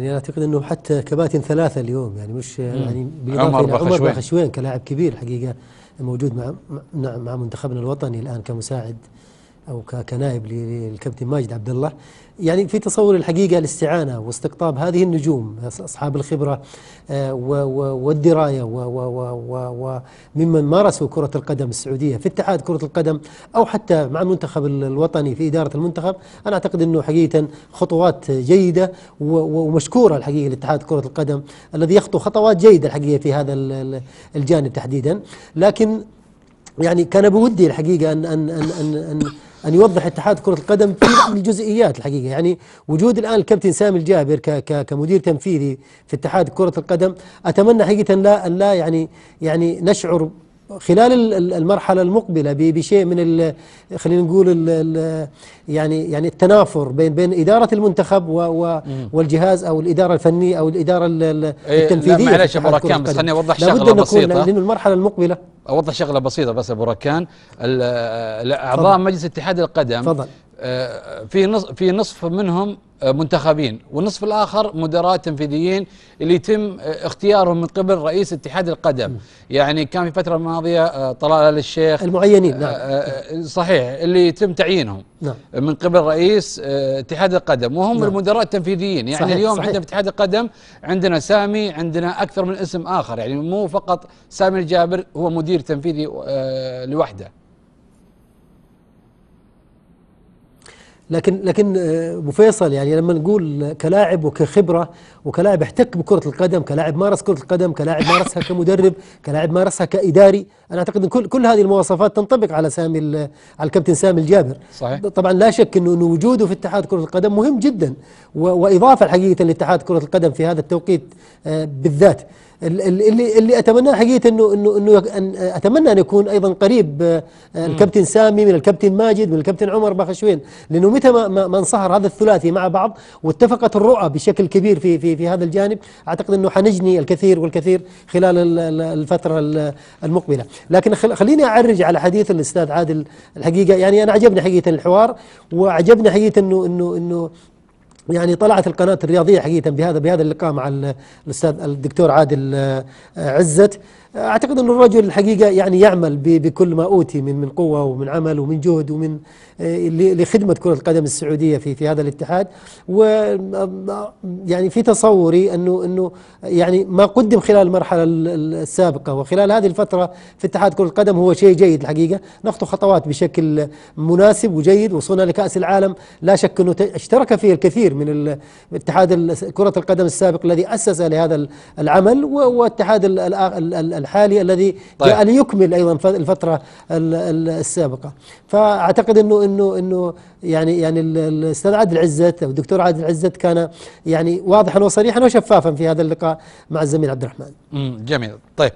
يعني انا اعتقد انه حتى كباتن ثلاثه اليوم يعني مش يعني بالاضافه بخشوين عمر بخشوين كلاعب كبير حقيقه موجود مع مع منتخبنا الوطني الان كمساعد او كنائب للكابتن ماجد عبد الله يعني في تصور الحقيقه الاستعانه واستقطاب هذه النجوم اصحاب الخبره آه، والدرايه وممن مارسوا كره القدم السعوديه في اتحاد كره القدم او حتى مع المنتخب الوطني في اداره المنتخب انا اعتقد انه حقيقه خطوات جيده ومشكوره الحقيقه لاتحاد كره القدم الذي يخطو خطوات جيده الحقيقه في هذا الجانب تحديدا لكن يعني كان بودي الحقيقه ان ان ان ان, أن أن يوضح اتحاد كرة القدم في الجزئيات الحقيقة يعني وجود الآن الكابتن سامي الجابر كمدير تنفيذي في اتحاد كرة القدم أتمنى حقيقة لا لا يعني يعني نشعر خلال المرحلة المقبلة بشيء من خلينا نقول الـ يعني يعني التنافر بين بين إدارة المنتخب و والجهاز أو الإدارة الفنية أو الإدارة إيه، التنفيذية معلش أبو راكان بس خليني أوضح شغلة بسيطة لأن المرحلة المقبلة اوضح شغله بسيطه بس ابو ركان اعضاء مجلس اتحاد القدم فضل. آه، في نصف في نصف منهم آه، منتخبين والنصف الاخر مدراء تنفيذيين اللي يتم آه، اختيارهم من قبل رئيس اتحاد القدم يعني كان في فتره ماضيه طلال الشيخ المعينين نعم صحيح اللي يتم تعيينهم نعم من قبل رئيس اتحاد القدم وهم نعم المدراء التنفيذيين يعني صحيح اليوم صحيح عندنا في اتحاد القدم عندنا سامي عندنا اكثر من اسم اخر يعني مو فقط سامي الجابر هو مدير تنفيذي لوحده لكن لكن آه، ابو فيصل يعني لما نقول كلاعب وكخبره وكلاعب احتك بكره القدم، كلاعب مارس كره القدم، كلاعب مارسها كمدرب، كلاعب مارسها كاداري، انا اعتقد ان كل كل هذه المواصفات تنطبق على سامي على الكابتن سامي الجابر. صحيح. طبعا لا شك انه وجوده في اتحاد كره القدم مهم جدا واضافه حقيقه لاتحاد كره القدم في هذا التوقيت آه، بالذات. اللي اللي اتمناه حقيقه انه انه انه أن اتمنى ان يكون ايضا قريب آه، الكابتن سامي من الكابتن ماجد من الكابتن عمر باخشوين لانه متى ما ما انصهر هذا الثلاثي مع بعض واتفقت الرؤى بشكل كبير في في في هذا الجانب اعتقد انه حنجني الكثير والكثير خلال الفتره المقبله لكن خليني اعرج على حديث الاستاذ عادل الحقيقه يعني انا عجبني حقيقه الحوار وعجبني حقيقه انه انه انه يعني طلعت القناة الرياضية حقيقة بهذا بهذا اللقاء مع الأستاذ الدكتور عادل آه، عزت أعتقد أن الرجل الحقيقة يعني يعمل بكل ما أوتي من من قوة ومن عمل ومن جهد ومن آه، لخدمة كرة القدم السعودية في في هذا الاتحاد و آه، يعني في تصوري أنه أنه يعني ما قدم خلال المرحلة السابقة وخلال هذه الفترة في اتحاد كرة القدم هو شيء جيد الحقيقة نخطو خطوات بشكل مناسب وجيد وصلنا لكأس العالم لا شك أنه اشترك فيه الكثير من اتحاد كرة القدم السابق الذي أسس لهذا العمل واتحاد الحالي الذي طيب. جاء ليكمل ايضا الفتره السابقه فاعتقد انه انه انه يعني يعني الاستاذ عادل عزت او الدكتور عادل عزت كان يعني واضحا وصريحا وشفافا في هذا اللقاء مع الزميل عبد الرحمن جميل طيب